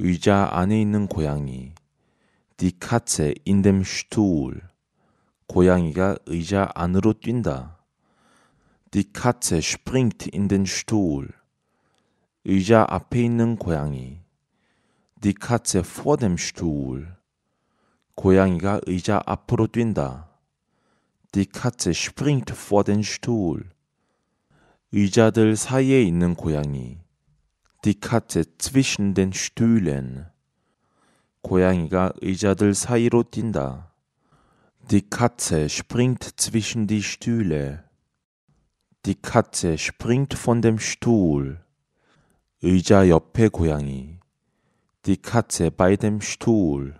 의자 안에 있는 고양이. Die Katze in dem Stuhl. 고양이가 의자 안으로 뛴다. Die Katze springt in den Stuhl. 의자 앞에 있는 고양이. Die Katze vor dem Stuhl. 고양이가 의자 앞으로 뛴다. Die Katze springt vor den Stuhl. 의자들 사이에 있는 고양이. die Katze zwischen den Stühlen. 고양이가 의자들 사이로 뛴다. Die Katze springt zwischen die Stühle. Die Katze springt von dem Stuhl. 의자 옆에 고양이. Die Katze bei dem Stuhl.